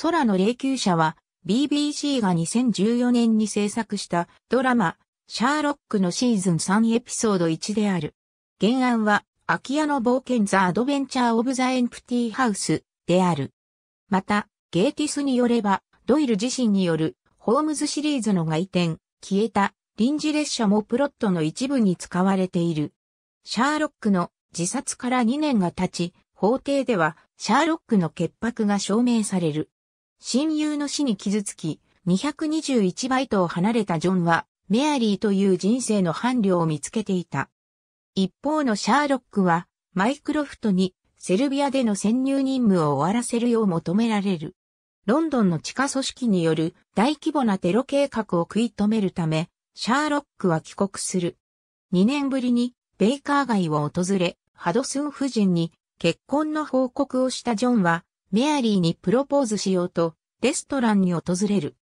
空の霊柩車は BBC が2014年に制作したドラマ、シャーロックのシーズン3エピソード1である。原案は、空き家の冒険ザ・アドベンチャー・オブ・ザ・エンプティハウスである。また、ゲーティスによれば、ドイル自身によるホームズシリーズの外転、消えた臨時列車もプロットの一部に使われている。シャーロックの自殺から2年が経ち、法廷ではシャーロックの潔白が証明される。親友の死に傷つき、221バイトを離れたジョンは、メアリーという人生の伴侶を見つけていた。一方のシャーロックは、マイクロフトに、セルビアでの潜入任務を終わらせるよう求められる。ロンドンの地下組織による大規模なテロ計画を食い止めるため、シャーロックは帰国する。2年ぶりにベイカー街を訪れ、ハドスン夫人に結婚の報告をしたジョンはメアリーにプロポーズしようと、レストランに訪れる。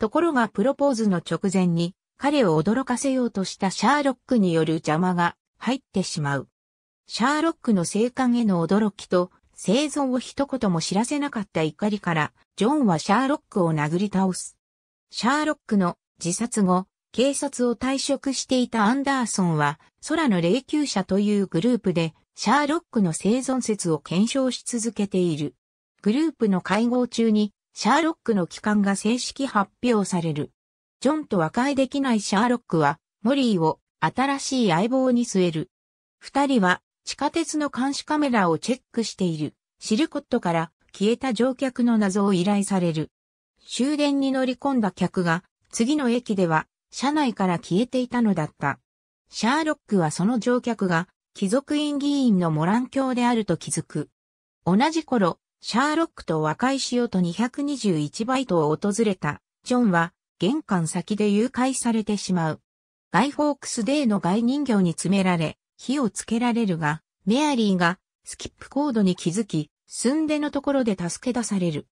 ところがプロポーズの直前に、彼を驚かせようとしたシャーロックによる邪魔が入ってしまう。シャーロックの生還への驚きと、生存を一言も知らせなかった怒りから、ジョンはシャーロックを殴り倒す。シャーロックの自殺後、警察を退職していたアンダーソンは、空の霊柩者というグループで、シャーロックの生存説を検証し続けている。グループの会合中に、シャーロックの帰還が正式発表される。ジョンと和解できないシャーロックは、モリーを新しい相棒に据える。二人は地下鉄の監視カメラをチェックしているシルコットから消えた乗客の謎を依頼される。終電に乗り込んだ客が次の駅では車内から消えていたのだった。シャーロックはその乗客が貴族院議員のモラン教であると気づく。同じ頃、シャーロックと和解しようと221バイトを訪れた、ジョンは、玄関先で誘拐されてしまう。ガイ・フォークスデーの外人形に詰められ、火をつけられるが、メアリーが、スキップコードに気づき、寸出のところで助け出される。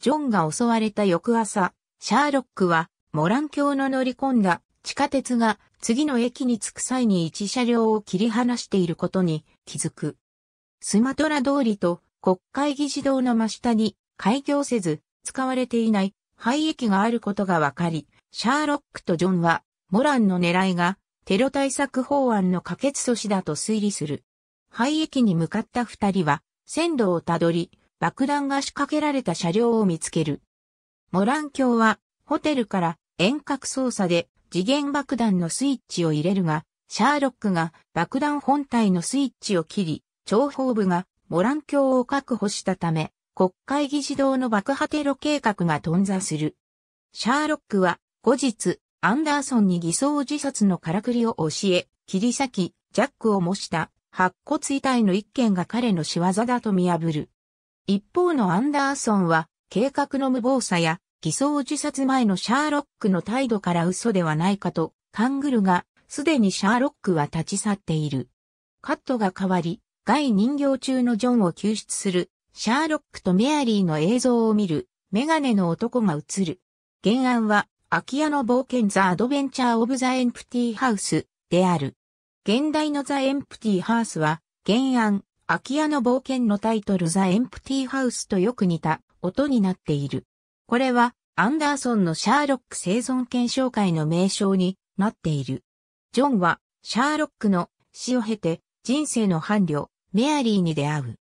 ジョンが襲われた翌朝、シャーロックは、モラン教の乗り込んだ地下鉄が次の駅に着く際に一車両を切り離していることに気づく。スマトラ通りと国会議事堂の真下に開業せず使われていない廃駅があることがわかり、シャーロックとジョンはモランの狙いがテロ対策法案の可決阻止だと推理する。廃駅に向かった二人は線路をたどり爆弾が仕掛けられた車両を見つける。モラン卿はホテルから遠隔操作で次元爆弾のスイッチを入れるが、シャーロックが爆弾本体のスイッチを切り、諜報部がモラン教を確保したため、国会議事堂の爆破テロ計画が頓挫する。シャーロックは、後日、アンダーソンに偽装自殺のからくりを教え、切り裂き、ジャックを模した白骨遺体の一件が彼の仕業だと見破る。一方のアンダーソンは、計画の無謀さや、偽装自殺前のシャーロックの態度から嘘ではないかと、勘ぐるが、すでにシャーロックは立ち去っている。カットが変わり、外人形中のジョンを救出する、シャーロックとメアリーの映像を見る、メガネの男が映る。原案は、空き家の冒険ザ・アドベンチャー・オブ・ザ・エンプティ・ハウスである。現代のザ・エンプティ・ハウスは、原案、空き家の冒険のタイトルザ・エンプティ・ハウスとよく似た音になっている。これは、アンダーソンのシャーロック生存検証会の名称になっている。ジョンは、シャーロックの死を経て、人生の伴侶、メアリーに出会う。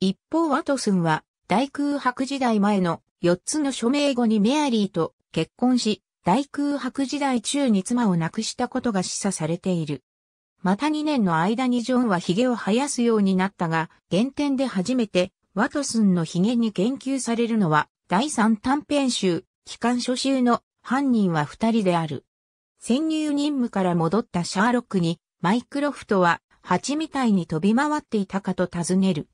一方ワトスンは、大空白時代前の4つの署名後にメアリーと結婚し、大空白時代中に妻を亡くしたことが示唆されている。また2年の間にジョンは髭を生やすようになったが、原点で初めてワトスンの髭に言及されるのは、第三短編集、機関書集の犯人は二人である。潜入任務から戻ったシャーロックに、マイクロフトは蜂みたいに飛び回っていたかと尋ねる。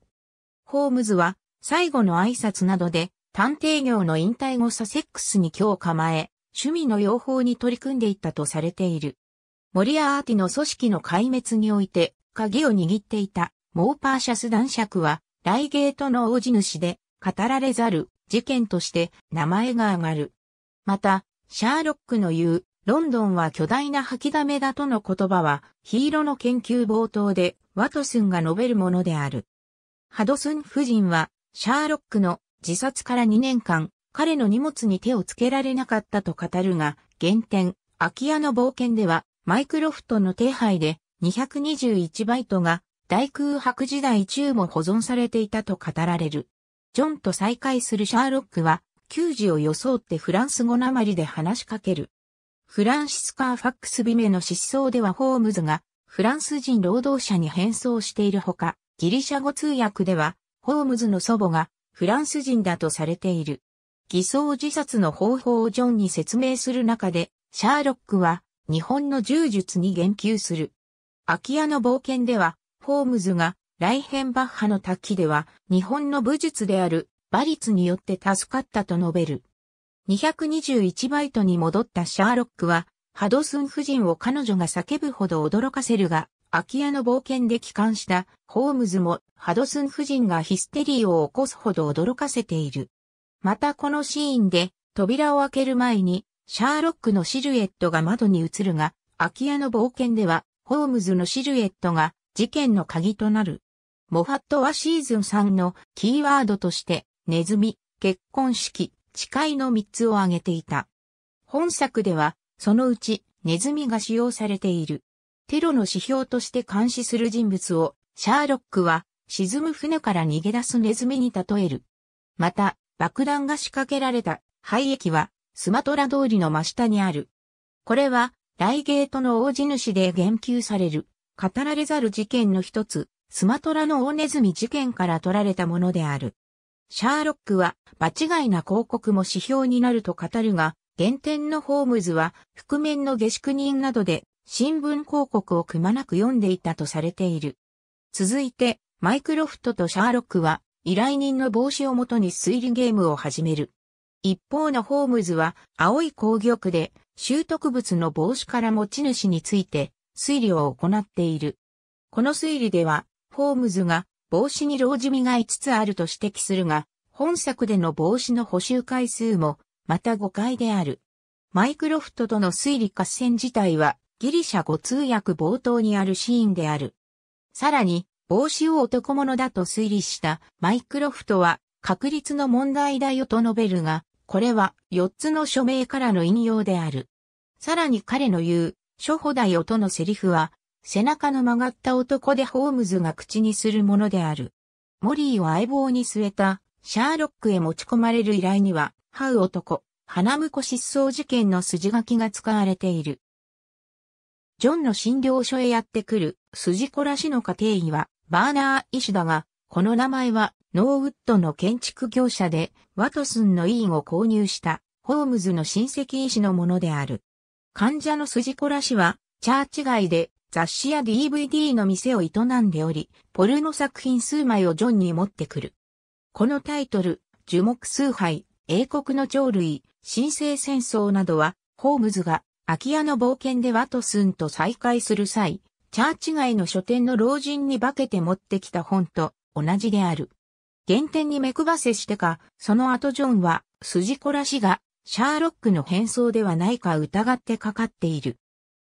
ホームズは、最後の挨拶などで、探偵業の引退後サセックスに今日構え、趣味の養蜂に取り組んでいったとされている。モリアーティの組織の壊滅において、鍵を握っていた、モーパーシャス男爵は、ライゲートの王子主で、語られざる、事件として、名前が挙がる。また、シャーロックの言う、ロンドンは巨大な吐きだめだとの言葉は、ヒーロの研究冒頭で、ワトスンが述べるものである。ハドスン夫人は、シャーロックの自殺から2年間、彼の荷物に手をつけられなかったと語るが、原点、空き家の冒険では、マイクロフトの手配で221バイトが大空白時代中も保存されていたと語られる。ジョンと再会するシャーロックは、球児を装ってフランス語なまりで話しかける。フランシスカー・ファックス・ビメの失踪ではホームズがフランス人労働者に変装しているほか、ギリシャ語通訳ではホームズの祖母がフランス人だとされている。偽装自殺の方法をジョンに説明する中で、シャーロックは日本の柔術に言及する。空き家の冒険では、ホームズがライヘンバッハの滝では日本の武術である馬律によって助かったと述べる。221バイトに戻ったシャーロックは、ハドスン夫人を彼女が叫ぶほど驚かせるが、空き家の冒険で帰還したホームズもハドスン夫人がヒステリーを起こすほど驚かせている。またこのシーンで扉を開ける前にシャーロックのシルエットが窓に映るが、空き家の冒険ではホームズのシルエットが事件の鍵となる。モファットはシーズン3のキーワードとしてネズミ、結婚式、誓いの3つを挙げていた。本作では、そのうち、ネズミが使用されている。テロの指標として監視する人物を、シャーロックは、沈む船から逃げ出すネズミに例える。また、爆弾が仕掛けられた廃液は、スマトラ通りの真下にある。これは、ライゲートの大地主で言及される、語られざる事件の一つ、スマトラの大ネズミ事件から取られたものである。シャーロックは間違いな広告も指標になると語るが、原点のホームズは覆面の下宿人などで新聞広告をくまなく読んでいたとされている。続いて、マイクロフトとシャーロックは依頼人の帽子をもとに推理ゲームを始める。一方のホームズは青い工業区で習得物の帽子から持ち主について推理を行っている。この推理では、ホームズが帽子に老じ味が5つあると指摘するが、本作での帽子の補修回数も、また5回である。マイクロフトとの推理合戦自体は、ギリシャ語通訳冒頭にあるシーンである。さらに、帽子を男物だと推理したマイクロフトは、確率の問題だよと述べるが、これは4つの署名からの引用である。さらに彼の言う、初歩だよとのセリフは、背中の曲がった男でホームズが口にするものである。モリーを相棒に据えたシャーロックへ持ち込まれる依頼には、ハウ男、花婿失踪事件の筋書きが使われている。ジョンの診療所へやってくる、筋子らしの家庭医は、バーナー医師だが、この名前は、ノーウッドの建築業者で、ワトスンの医員を購入した、ホームズの親戚医師のものである。患者の筋子らしは、チャーチ街で雑誌や DVD の店を営んでおり、ポルノ作品数枚をジョンに持ってくる。このタイトル、樹木崇拝、英国の鳥類、新生戦争などは、ホームズが空き家の冒険でワトスンと再会する際、チャーチ街の書店の老人に化けて持ってきた本と同じである。原点に目配せしてか、その後ジョンは、筋子らしが、シャーロックの変装ではないか疑ってかかっている。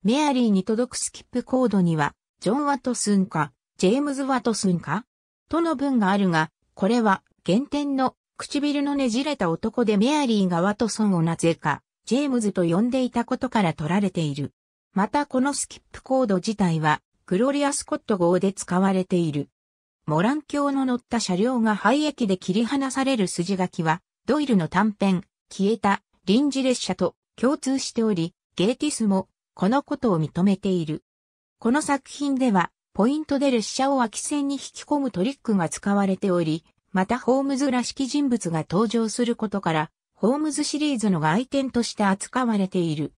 メアリーに届くスキップコードには、ジョン・ワトスンか、ジェームズ・ワトスンか、との文があるが、これは、原点の、唇のねじれた男でメアリーがワトソンをなぜか、ジェームズと呼んでいたことから取られている。またこのスキップコード自体は、グロリア・スコット号で使われている。モラン教の乗った車両が廃駅で切り離される筋書きは、ドイルの短編、消えた、臨時列車と共通しており、ゲーティスも、このことを認めている。この作品では、ポイントで列車を空き線に引き込むトリックが使われており、またホームズらしき人物が登場することから、ホームズシリーズの外典として扱われている。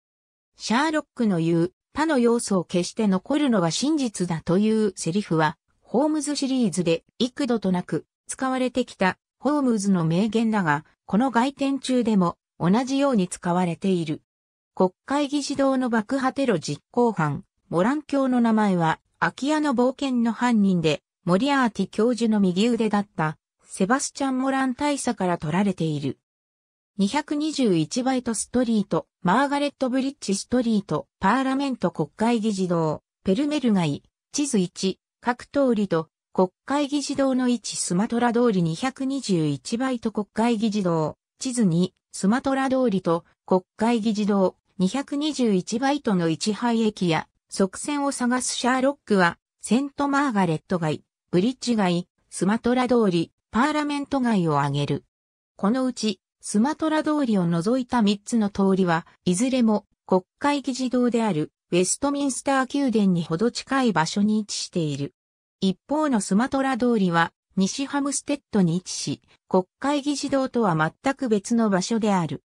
シャーロックの言う、他の要素を消して残るのは真実だというセリフは、ホームズシリーズで幾度となく使われてきたホームズの名言だが、この外典中でも同じように使われている。国会議事堂の爆破テロ実行犯、モラン教の名前は、空き家の冒険の犯人で、モリアーティ教授の右腕だった、セバスチャン・モラン大佐から取られている。221バイトストリート、マーガレットブリッジストリート、パーラメント国会議事堂、ペルメル街、地図1、各通りと、国会議事堂の1スマトラ通り221バイト国会議事堂、地図2、スマトラ通りと、国会議事堂、221バイトの一廃駅や、側線を探すシャーロックは、セントマーガレット街、ブリッジ街、スマトラ通り、パーラメント街を挙げる。このうち、スマトラ通りを除いた3つの通りは、いずれも国会議事堂であるウェストミンスター宮殿にほど近い場所に位置している。一方のスマトラ通りは、西ハムステッドに位置し、国会議事堂とは全く別の場所である。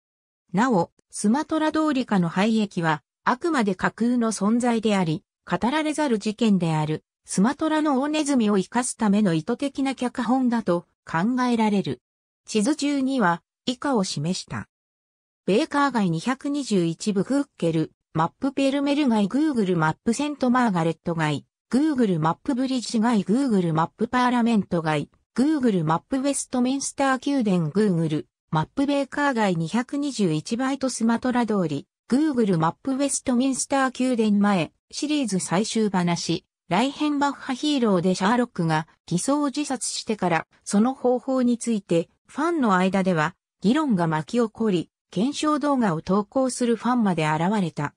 なお、スマトラ通り下の廃液は、あくまで架空の存在であり、語られざる事件である、スマトラの大ネズミを生かすための意図的な脚本だと考えられる。地図中には、以下を示した。ベーカー街221部フッケル、マップペルメル街グーグルマップセントマーガレット街、グーグルマップブリッジ街グーグルマップパーラメント街、グーグルマップウェストミンスター宮殿グーグルマップベーカー街221バイトスマトラ通り、Google マップウェストミンスター宮殿前、シリーズ最終話、ライヘンバッハヒーローでシャーロックが偽装自殺してからその方法についてファンの間では議論が巻き起こり、検証動画を投稿するファンまで現れた。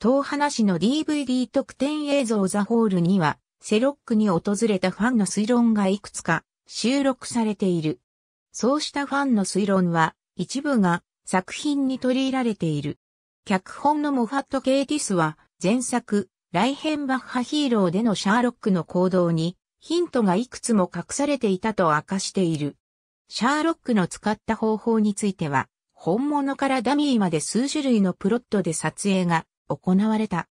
東話の DVD 特典映像ザホールには、セロックに訪れたファンの推論がいくつか収録されている。そうしたファンの推論は、一部が作品に取り入られている。脚本のモファット・ケイティスは、前作、ライヘンバッハヒーローでのシャーロックの行動に、ヒントがいくつも隠されていたと明かしている。シャーロックの使った方法については、本物からダミーまで数種類のプロットで撮影が行われた。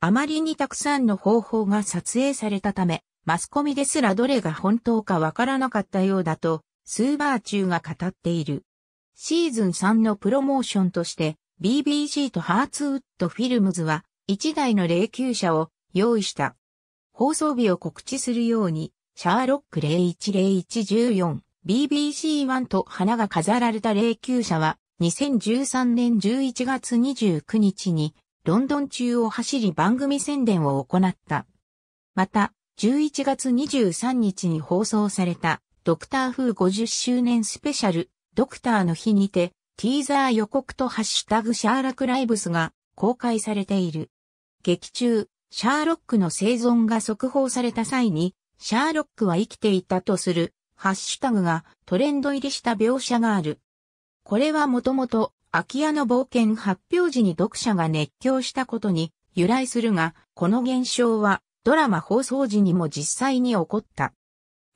あまりにたくさんの方法が撮影されたため、マスコミですらどれが本当かわからなかったようだとスーバー中が語っている。シーズン3のプロモーションとして、BBC とハーツウッドフィルムズは1台の霊柩車を用意した。放送日を告知するように、シャーロック 010114BBC1 と花が飾られた霊柩車は2013年11月29日にロンドン中を走り番組宣伝を行った。また、11月23日に放送されたドクター風50周年スペシャル、ドクターの日にて、ティーザー予告とハッシュタグシャーラクライブスが公開されている。劇中、シャーロックの生存が速報された際に、シャーロックは生きていたとする、ハッシュタグがトレンド入りした描写がある。これはもともと、空き家の冒険発表時に読者が熱狂したことに由来するが、この現象はドラマ放送時にも実際に起こった。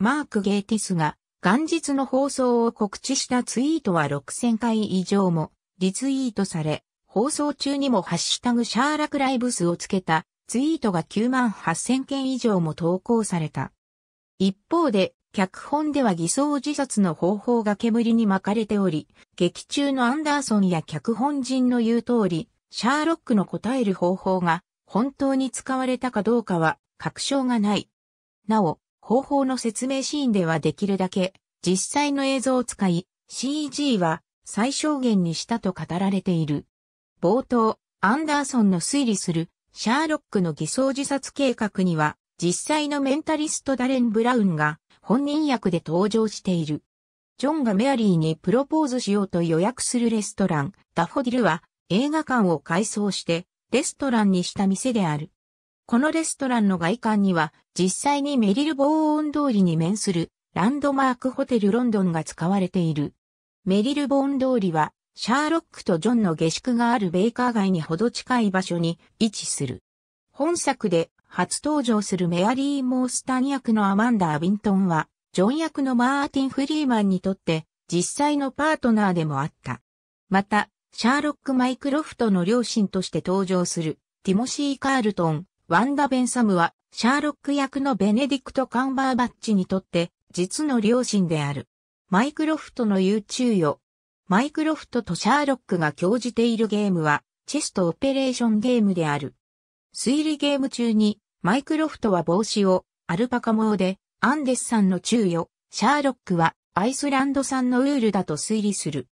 マーク・ゲーティスが、元日の放送を告知したツイートは6000回以上もリツイートされ、放送中にもハッシュタグシャーラクライブスをつけたツイートが9万8000件以上も投稿された。一方で、脚本では偽装自殺の方法が煙に巻かれており、劇中のアンダーソンや脚本人の言う通り、シャーロックの答える方法が本当に使われたかどうかは確証がない。なお、方法の説明シーンではできるだけ実際の映像を使い CG は最小限にしたと語られている。冒頭、アンダーソンの推理するシャーロックの偽装自殺計画には実際のメンタリストダレン・ブラウンが本人役で登場している。ジョンがメアリーにプロポーズしようと予約するレストラン、ダフォディルは映画館を改装してレストランにした店である。このレストランの外観には、実際にメリル・ボーン通りに面するランドマークホテルロンドンが使われている。メリル・ボーン通りは、シャーロックとジョンの下宿があるベイカー街にほど近い場所に位置する。本作で初登場するメアリー・モースタン役のアマンダ・アビントンは、ジョン役のマーティン・フリーマンにとって実際のパートナーでもあった。また、シャーロック・マイクロフトの両親として登場するティモシー・カールトン、ワンダ・ベンサムは、シャーロック役のベネディクト・カンバーバッチにとって、実の両親である。マイクロフトの言う注意を。マイクロフトとシャーロックが興じているゲームは、チェストオペレーションゲームである。推理ゲーム中に、マイクロフトは帽子を、アルパカモで、アンデスさんの注意を、シャーロックは、アイスランド産のウールだと推理する。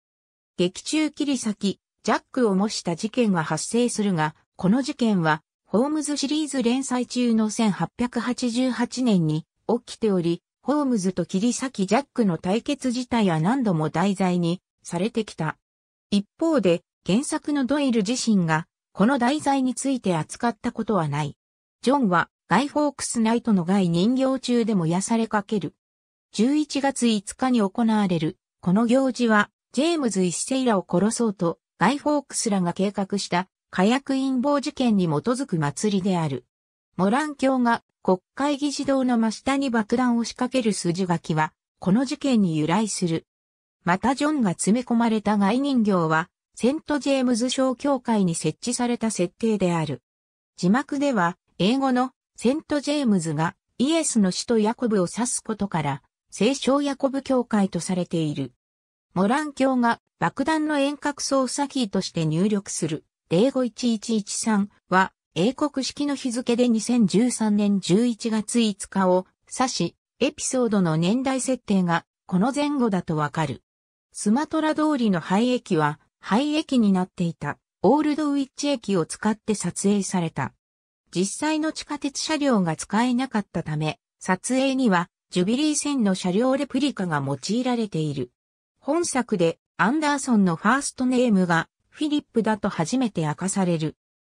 劇中切り裂き、ジャックを模した事件が発生するが、この事件は、ホームズシリーズ連載中の1888年に起きており、ホームズと切り裂きジャックの対決自体は何度も題材にされてきた。一方で、原作のドイル自身が、この題材について扱ったことはない。ジョンは、ガイ・フォークス・ナイトのガイ人形中でも癒されかける。11月5日に行われる、この行事は、ジェームズ一世らを殺そうと、ガイ・フォークスらが計画した火薬陰謀事件に基づく祭りである。モラン教が国会議事堂の真下に爆弾を仕掛ける筋書きは、この事件に由来する。またジョンが詰め込まれた外人形は、セント・ジェームズ賞協会に設置された設定である。字幕では、英語のセント・ジェームズがイエスの死とヤコブを指すことから、聖書ヤコブ教会とされている。モラン教が爆弾の遠隔操作キーとして入力する。零五1 1 1 3は、英国式の日付で2013年11月5日を指し、エピソードの年代設定がこの前後だとわかる。スマトラ通りの廃駅は廃駅になっていたオールドウィッチ駅を使って撮影された。実際の地下鉄車両が使えなかったため、撮影にはジュビリー線の車両レプリカが用いられている。本作でアンダーソンのファーストネームがフィリップだと初めて明かされる。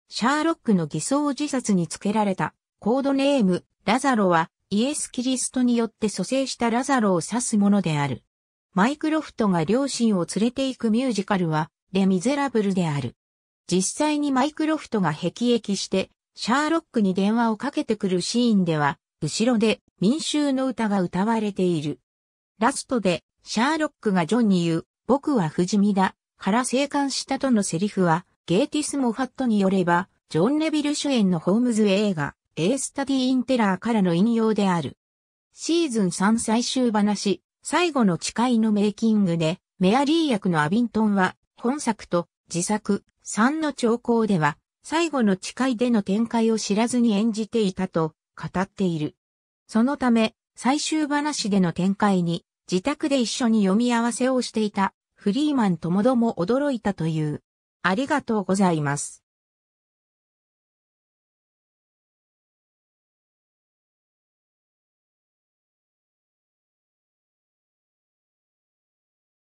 シャーロックの偽装自殺につけられたコードネーム、ラザロはイエス・キリストによって蘇生したラザロを指すものである。マイクロフトが両親を連れて行くミュージカルは、レ・ミゼラブルである。実際にマイクロフトが辟易して、シャーロックに電話をかけてくるシーンでは、後ろで民衆の歌が歌われている。ラストで、シャーロックがジョンに言う、僕は不死身だ、から生還したとのセリフは、ゲーティス・モファットによれば、ジョン・レビル主演のホームズ映画、エースタディ・インテラーからの引用である。シーズン3最終話、最後の誓いのメイキングで、メアリー役のアビントンは、本作と自作3の兆候では、最後の誓いでの展開を知らずに演じていたと語っている。そのため、最終話での展開に、自宅で一緒に読み合わせをしていたフリーマンともども驚いたという。ありがとうございます。